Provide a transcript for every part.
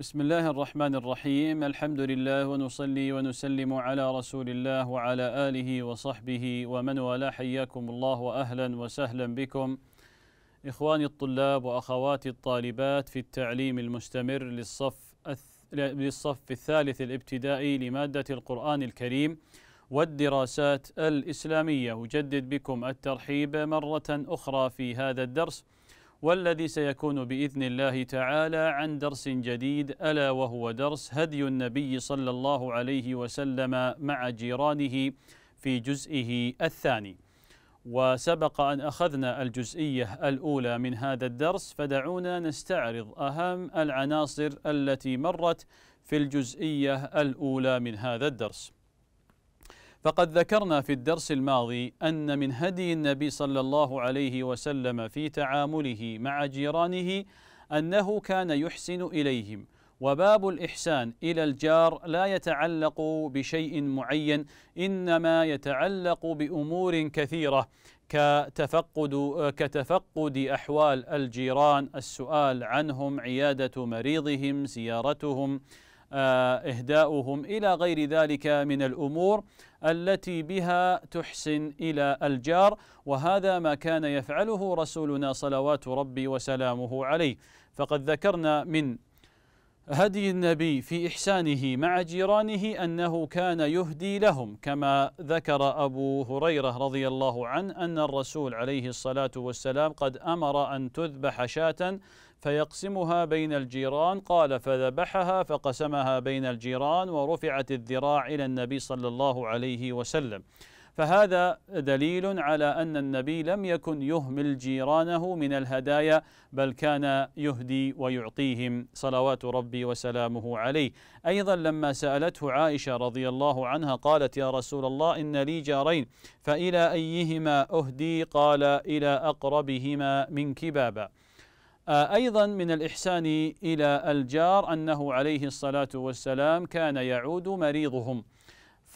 بسم الله الرحمن الرحيم الحمد لله ونصلي ونسلم على رسول الله وعلى آله وصحبه ومن والاه حياكم الله وأهلا وسهلا بكم إخواني الطلاب وأخواتي الطالبات في التعليم المستمر للصف للصف الثالث الابتدائي لمادة القرآن الكريم والدراسات الإسلامية أجدد بكم الترحيب مرة أخرى في هذا الدرس والذي سيكون باذن الله تعالى عن درس جديد الا وهو درس هدي النبي صلى الله عليه وسلم مع جيرانه في جزئه الثاني. وسبق ان اخذنا الجزئيه الاولى من هذا الدرس فدعونا نستعرض اهم العناصر التي مرت في الجزئيه الاولى من هذا الدرس. فقد ذكرنا في الدرس الماضي أن من هدي النبي صلى الله عليه وسلم في تعامله مع جيرانه أنه كان يحسن إليهم وباب الإحسان إلى الجار لا يتعلق بشيء معين إنما يتعلق بأمور كثيرة كتفقد كتفقد أحوال الجيران السؤال عنهم عيادة مريضهم زيارتهم آه، إهداؤهم إلى غير ذلك من الأمور التي بها تحسن إلى الجار وهذا ما كان يفعله رسولنا صلوات ربي وسلامه عليه فقد ذكرنا من هدي النبي في إحسانه مع جيرانه أنه كان يهدي لهم كما ذكر أبو هريرة رضي الله عنه أن الرسول عليه الصلاة والسلام قد أمر أن تذبح شاة فيقسمها بين الجيران قال فذبحها فقسمها بين الجيران ورفعت الذراع إلى النبي صلى الله عليه وسلم فهذا دليل على أن النبي لم يكن يهمل جيرانه من الهدايا بل كان يهدي ويعطيهم صلوات ربي وسلامه عليه أيضا لما سألته عائشة رضي الله عنها قالت يا رسول الله إن لي جارين فإلى أيهما أهدي قال إلى أقربهما من كبابا آه، أيضا من الإحسان إلى الجار أنه عليه الصلاة والسلام كان يعود مريضهم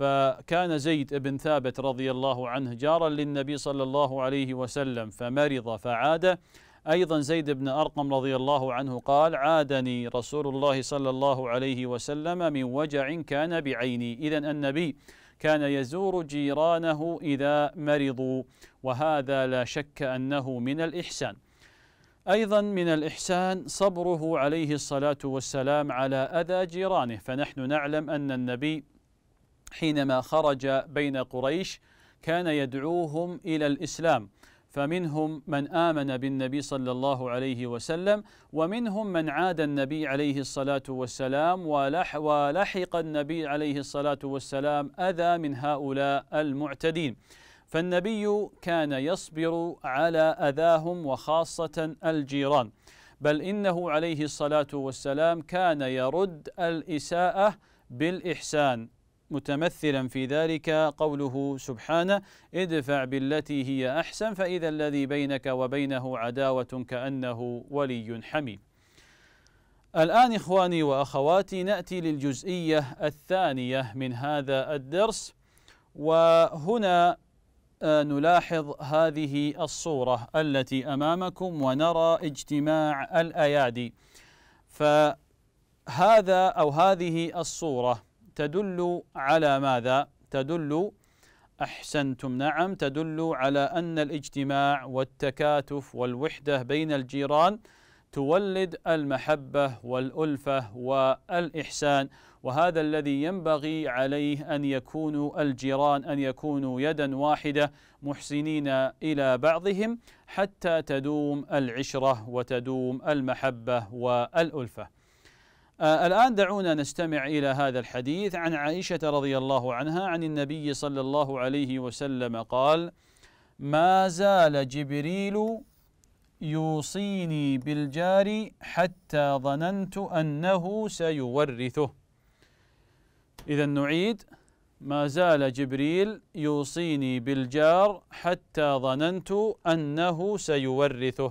فكان زيد بن ثابت رضي الله عنه جارا للنبي صلى الله عليه وسلم فمرض فعاد أيضا زيد بن أرقم رضي الله عنه قال عادني رسول الله صلى الله عليه وسلم من وجع كان بعيني إذا النبي كان يزور جيرانه إذا مرضوا وهذا لا شك أنه من الإحسان أيضا من الإحسان صبره عليه الصلاة والسلام على أذى جيرانه فنحن نعلم أن النبي حينما خرج بين قريش كان يدعوهم الى الاسلام فمنهم من امن بالنبي صلى الله عليه وسلم ومنهم من عاد النبي عليه الصلاه والسلام ولحق النبي عليه الصلاه والسلام اذى من هؤلاء المعتدين فالنبي كان يصبر على اذاهم وخاصه الجيران بل انه عليه الصلاه والسلام كان يرد الاساءه بالاحسان متمثلا في ذلك قوله سبحانه ادفع بالتي هي احسن فاذا الذي بينك وبينه عداوه كانه ولي حميم. الان اخواني واخواتي ناتي للجزئيه الثانيه من هذا الدرس وهنا آه، نلاحظ هذه الصوره التي امامكم ونرى اجتماع الايادي. فهذا او هذه الصوره تدل على ماذا تدل احسنتم نعم تدل على ان الاجتماع والتكاتف والوحده بين الجيران تولد المحبه والالفه والاحسان وهذا الذي ينبغي عليه ان يكونوا الجيران ان يكونوا يدا واحده محسنين الى بعضهم حتى تدوم العشره وتدوم المحبه والالفه آه، الآن دعونا نستمع إلى هذا الحديث عن عائشة رضي الله عنها عن النبي صلى الله عليه وسلم قال ما زال جبريل يوصيني بالجار حتى ظننت أنه سيورثه إذا نعيد ما زال جبريل يوصيني بالجار حتى ظننت أنه سيورثه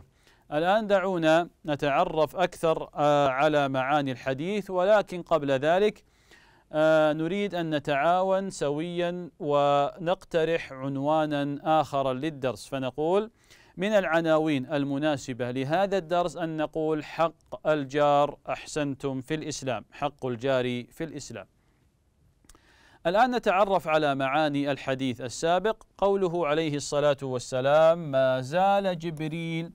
الآن دعونا نتعرف أكثر آه، على معاني الحديث ولكن قبل ذلك آه، نريد أن نتعاون سويا ونقترح عنوانا آخر للدرس فنقول من العناوين المناسبة لهذا الدرس أن نقول حق الجار أحسنتم في الإسلام حق الجار في الإسلام الآن نتعرف على معاني الحديث السابق قوله عليه الصلاة والسلام ما زال جبريل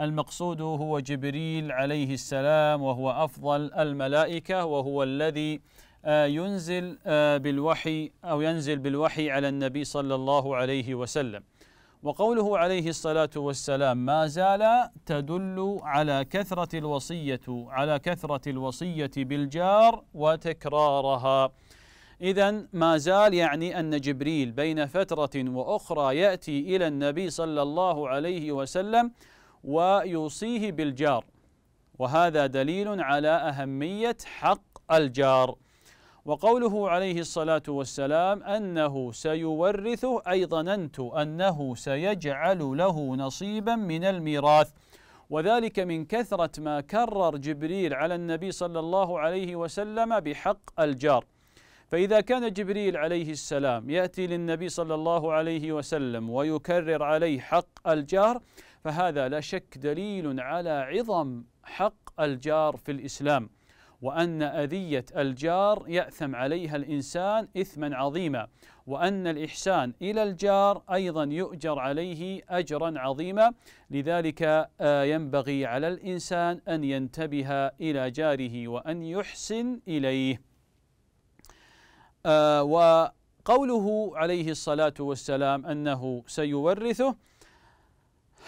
المقصود هو جبريل عليه السلام وهو أفضل الملائكة وهو الذي آه، ينزل آه، بالوحي أو ينزل بالوحي على النبي صلى الله عليه وسلم وقوله عليه الصلاة والسلام ما زال تدل على كثرة الوصية على كثرة الوصية بالجار وتكرارها إذا ما زال يعني أن جبريل بين فترة وأخرى يأتي إلى النبي صلى الله عليه وسلم ويوصيه بالجار وهذا دليل على أهمية حق الجار وقوله عليه الصلاة والسلام أنه سيورثه أي ظننت أنه سيجعل له نصيبا من الميراث وذلك من كثرة ما كرر جبريل على النبي صلى الله عليه وسلم بحق الجار فإذا كان جبريل عليه السلام يأتي للنبي صلى الله عليه وسلم ويكرر عليه حق الجار فهذا لا شك دليل على عظم حق الجار في الاسلام وان اذيه الجار ياثم عليها الانسان اثما عظيما وان الاحسان الى الجار ايضا يؤجر عليه اجرا عظيما لذلك آه، ينبغي على الانسان ان ينتبه الى جاره وان يحسن اليه آه، وقوله عليه الصلاه والسلام انه سيورثه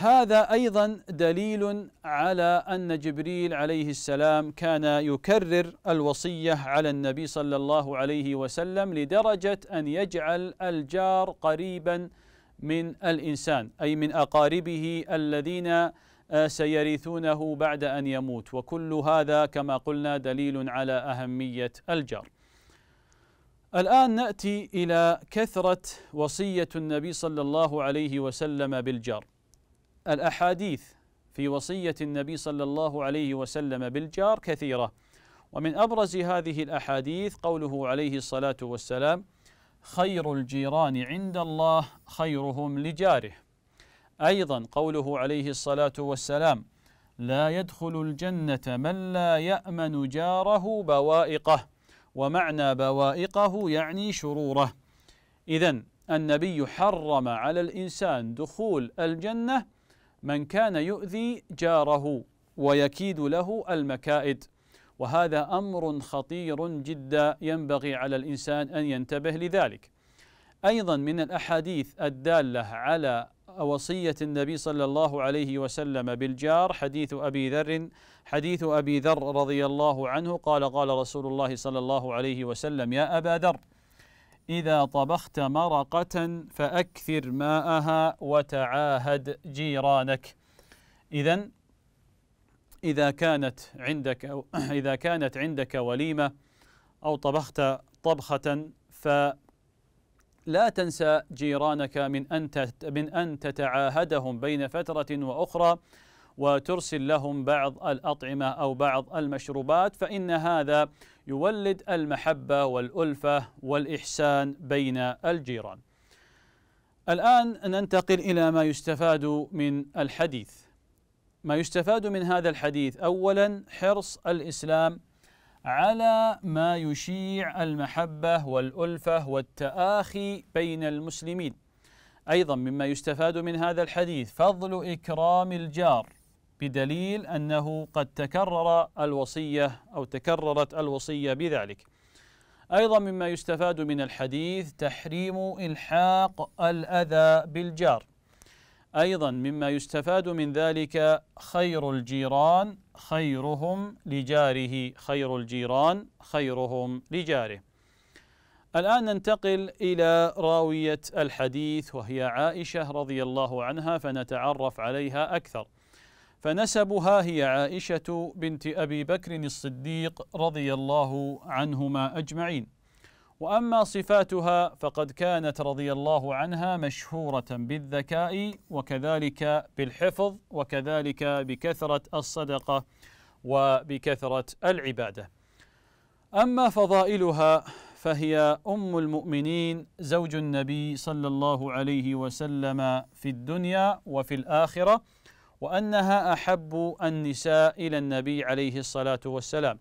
هذا ايضا دليل على ان جبريل عليه السلام كان يكرر الوصيه على النبي صلى الله عليه وسلم لدرجه ان يجعل الجار قريبا من الانسان اي من اقاربه الذين آه، سيرثونه بعد ان يموت وكل هذا كما قلنا دليل على اهميه الجار. الان ناتي الى كثره وصيه النبي صلى الله عليه وسلم بالجار. الأحاديث في وصية النبي صلى الله عليه وسلم بالجار كثيرة ومن أبرز هذه الأحاديث قوله عليه الصلاة والسلام خير الجيران عند الله خيرهم لجاره أيضا قوله عليه الصلاة والسلام لا يدخل الجنة من لا يأمن جاره بوائقه ومعنى بوائقه يعني شروره إذا النبي حرم على الإنسان دخول الجنة من كان يؤذي جاره ويكيد له المكائد وهذا امر خطير جدا ينبغي على الانسان ان ينتبه لذلك ايضا من الاحاديث الداله على وصيه النبي صلى الله عليه وسلم بالجار حديث ابي ذر حديث ابي ذر رضي الله عنه قال قال رسول الله صلى الله عليه وسلم يا ابا ذر إذا طبخت مرقة فأكثر ماءها وتعاهد جيرانك إذا إذا كانت عندك أو إذا كانت عندك وليمة أو طبخت طبخة فلا تنسى جيرانك من أن من أن تتعاهدهم بين فترة وأخرى وترسل لهم بعض الأطعمة أو بعض المشروبات فإن هذا يولد المحبة والألفة والإحسان بين الجيران. الآن ننتقل إلى ما يستفاد من الحديث. ما يستفاد من هذا الحديث أولا حرص الإسلام على ما يشيع المحبة والألفة والتآخي بين المسلمين. أيضا مما يستفاد من هذا الحديث فضل إكرام الجار بدليل أنه قد تكرر الوصية أو تكررت الوصية بذلك أيضا مما يستفاد من الحديث تحريم إلحاق الأذى بالجار أيضا مما يستفاد من ذلك خير الجيران خيرهم لجاره خير الجيران خيرهم لجاره الآن ننتقل إلى راوية الحديث وهي عائشة رضي الله عنها فنتعرف عليها أكثر فنسبها هي عائشة بنت أبي بكر الصديق رضي الله عنهما أجمعين وأما صفاتها فقد كانت رضي الله عنها مشهورة بالذكاء وكذلك بالحفظ وكذلك بكثرة الصدقة وبكثرة العبادة أما فضائلها فهي أم المؤمنين زوج النبي صلى الله عليه وسلم في الدنيا وفي الآخرة وأنها أحب النساء إلى النبي عليه الصلاة والسلام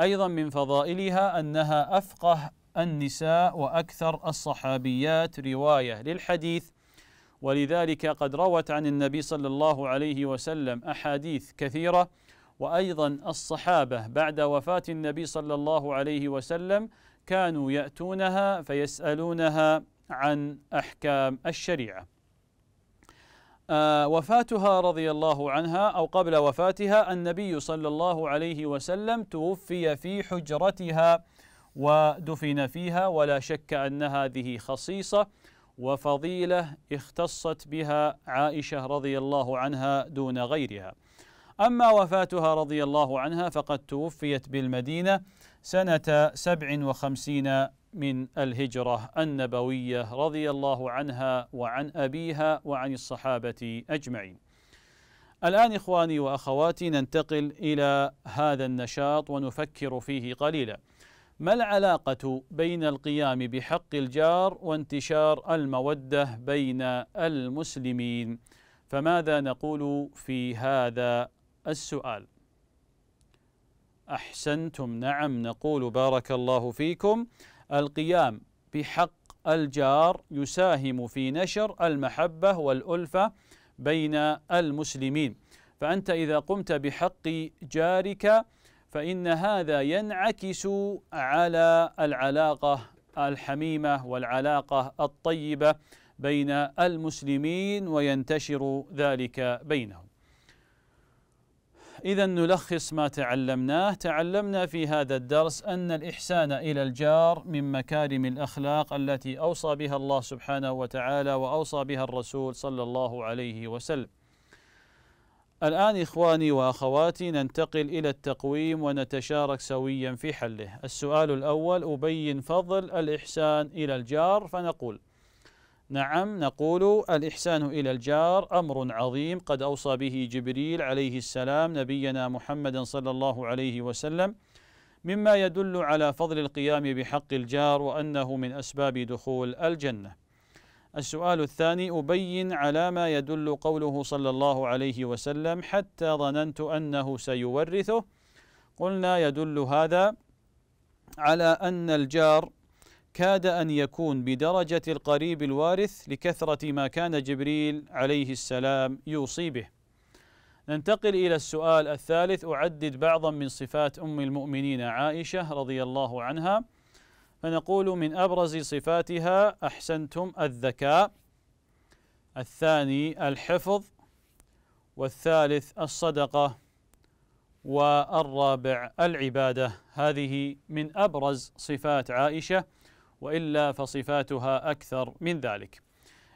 أيضا من فضائلها أنها أفقه النساء وأكثر الصحابيات رواية للحديث ولذلك قد روت عن النبي صلى الله عليه وسلم أحاديث كثيرة وأيضا الصحابة بعد وفاة النبي صلى الله عليه وسلم كانوا يأتونها فيسألونها عن أحكام الشريعة آه، وفاتها رضي الله عنها أو قبل وفاتها النبي صلى الله عليه وسلم توفي في حجرتها ودفن فيها ولا شك أن هذه خصيصة وفضيلة اختصت بها عائشة رضي الله عنها دون غيرها أما وفاتها رضي الله عنها فقد توفيت بالمدينة سنة سبع وخمسين من الهجرة النبوية رضي الله عنها وعن أبيها وعن الصحابة أجمعين. الآن إخواني وأخواتي ننتقل إلى هذا النشاط ونفكر فيه قليلا. ما العلاقة بين القيام بحق الجار وانتشار المودة بين المسلمين؟ فماذا نقول في هذا السؤال؟ أحسنتم نعم نقول بارك الله فيكم القيام بحق الجار يساهم في نشر المحبة والألفة بين المسلمين فأنت إذا قمت بحق جارك فإن هذا ينعكس على العلاقة الحميمة والعلاقة الطيبة بين المسلمين وينتشر ذلك بينهم إذا نلخص ما تعلمناه، تعلمنا في هذا الدرس أن الإحسان إلى الجار من مكارم الأخلاق التي أوصى بها الله سبحانه وتعالى وأوصى بها الرسول صلى الله عليه وسلم. الآن إخواني وأخواتي ننتقل إلى التقويم ونتشارك سويا في حله. السؤال الأول أبين فضل الإحسان إلى الجار فنقول: نعم نقول الإحسان إلى الجار أمر عظيم قد أوصى به جبريل عليه السلام نبينا محمدا صلى الله عليه وسلم مما يدل على فضل القيام بحق الجار وأنه من أسباب دخول الجنة السؤال الثاني أبين على ما يدل قوله صلى الله عليه وسلم حتى ظننت أنه سيورثه قلنا يدل هذا على أن الجار كاد أن يكون بدرجة القريب الوارث لكثرة ما كان جبريل عليه السلام يوصي به ننتقل إلى السؤال الثالث أعدد بعضا من صفات أم المؤمنين عائشة رضي الله عنها فنقول من أبرز صفاتها أحسنتم الذكاء الثاني الحفظ والثالث الصدقة والرابع العبادة هذه من أبرز صفات عائشة والا فصفاتها اكثر من ذلك.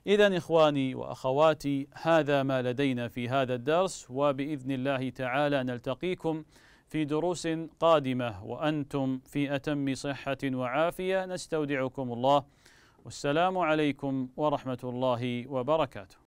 اذا اخواني واخواتي هذا ما لدينا في هذا الدرس وباذن الله تعالى نلتقيكم في دروس قادمه وانتم في اتم صحه وعافيه نستودعكم الله والسلام عليكم ورحمه الله وبركاته.